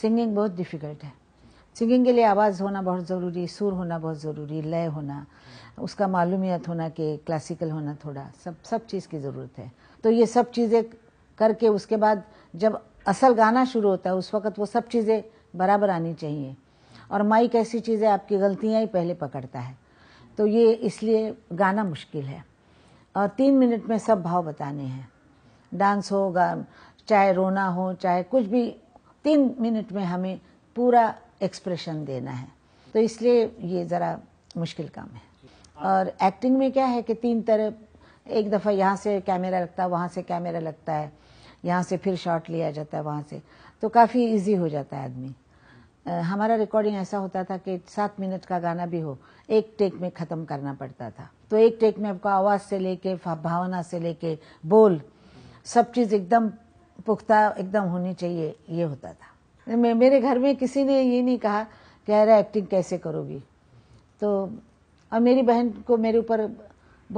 singing बहुत difficult है singing के लिए आवाज़ होना बहुत ज़रूरी सुर होना बहुत ज़रूरी लय होना उसका मालूमियत होना कि क्लासिकल होना थोड़ा सब सब चीज़ की ज़रूरत है तो ये सब चीज़ें करके उसके बाद जब असल गाना शुरू होता है उस वक्त वो सब चीज़ें बराबर आनी चाहिए और माइक ऐसी चीज़ें आपकी गलतियाँ ही पहले पकड़ता है तो ये इसलिए गाना मुश्किल है और तीन मिनट में सब भाव बताने हैं डांस हो चाहे रोना हो चाहे कुछ भी तीन मिनट में हमें पूरा एक्सप्रेशन देना है तो इसलिए ये ज़रा मुश्किल काम है और एक्टिंग में क्या है कि तीन तरह एक दफ़ा यहाँ से कैमरा लगता है वहाँ से कैमरा लगता है यहाँ से फिर शॉट लिया जाता है वहाँ से तो काफ़ी इजी हो जाता है आदमी हमारा रिकॉर्डिंग ऐसा होता था कि सात मिनट का गाना भी हो एक टेक में ख़त्म करना पड़ता था तो एक टेक में आपको आवाज़ से लेके भावना से लेके बोल सब चीज़ एकदम पुख्ता एकदम होनी चाहिए ये होता था मैं मेरे घर में किसी ने ये नहीं कहा कि अरे एक्टिंग कैसे करोगी तो और मेरी बहन को मेरे ऊपर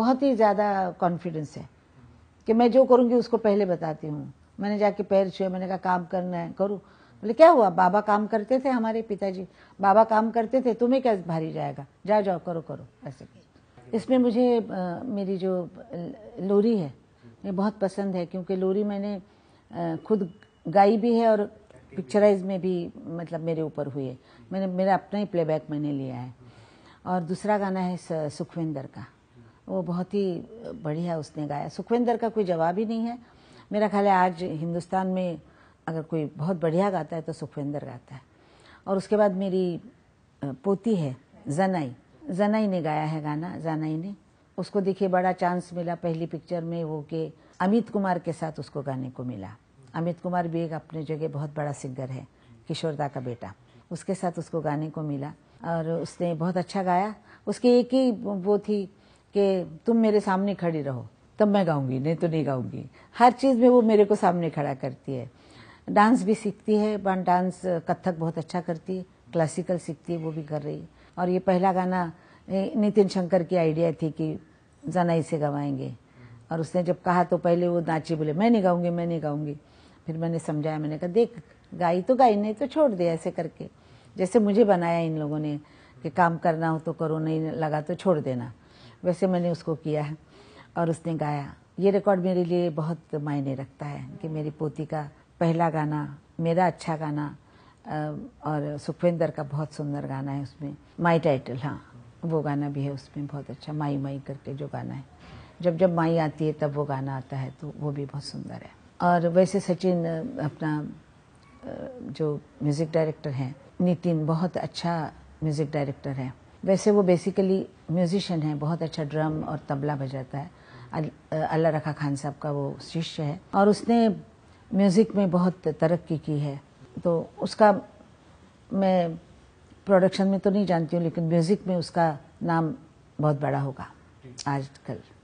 बहुत ही ज़्यादा कॉन्फिडेंस है कि मैं जो करूँगी उसको पहले बताती हूँ मैंने जाके पैर छुए मैंने कहा काम करना है करूँ बोले क्या हुआ बाबा काम करते थे हमारे पिताजी बाबा काम करते थे तुम्हें क्या भारी जाएगा जाओ जाओ करो करो ऐसे इसमें मुझे आ, मेरी जो लोरी है ये बहुत पसंद है क्योंकि लोरी मैंने खुद गाई भी है और पिक्चराइज में भी मतलब मेरे ऊपर हुई है मैंने मेरा अपना ही प्लेबैक मैंने लिया है और दूसरा गाना है सुखविंदर का वो बहुत ही बढ़िया उसने गाया सुखविंदर का कोई जवाब ही नहीं है मेरा ख्याल है आज हिंदुस्तान में अगर कोई बहुत बढ़िया गाता है तो सुखविंदर गाता है और उसके बाद मेरी पोती है जनाई जनाई ने गाया है गाना जनाई ने उसको देखिए बड़ा चांस मिला पहली पिक्चर में वो के अमित कुमार के साथ उसको गाने को मिला अमित कुमार भी एक अपने जगह बहुत बड़ा सिंगर है किशोरदा का बेटा उसके साथ उसको गाने को मिला और उसने बहुत अच्छा गाया उसकी एक ही वो थी कि तुम मेरे सामने खड़ी रहो तब मैं गाऊंगी नहीं तो नहीं गाऊंगी हर चीज़ में वो मेरे को सामने खड़ा करती है डांस भी सीखती है डांस कथक बहुत अच्छा करती है क्लासिकल सीखती है वो भी कर रही है और ये पहला गाना नितिन शंकर की आइडिया थी कि जनाई से गवाएंगे और उसने जब कहा तो पहले वो नाची बोले मैं नहीं गाऊंगी मैं नहीं गाऊंगी फिर मैंने समझाया मैंने कहा देख गाई तो गाई नहीं तो छोड़ दे ऐसे करके जैसे मुझे बनाया इन लोगों ने कि काम करना हो तो करो नहीं लगा तो छोड़ देना वैसे मैंने उसको किया है और उसने गाया ये रिकॉर्ड मेरे लिए बहुत मायने रखता है कि मेरी पोती का पहला गाना मेरा अच्छा गाना और सुखविंदर का बहुत सुंदर गाना है उसमें माई टाइटल हाँ वो गाना भी है उसमें बहुत अच्छा माई माई करके जो गाना है जब जब माई आती है तब वो गाना आता है तो वो भी बहुत सुंदर है और वैसे सचिन अपना जो म्यूज़िक डायरेक्टर हैं नितिन बहुत अच्छा म्यूज़िक डायरेक्टर है वैसे वो बेसिकली म्यूजिशियन है बहुत अच्छा ड्रम और तबला बजाता है अल्लाह रखा खान साहब का वो शिष्य है और उसने म्यूज़िक में बहुत तरक्की की है तो उसका मैं प्रोडक्शन में तो नहीं जानती हूँ लेकिन म्यूज़िक में उसका नाम बहुत बड़ा होगा आजकल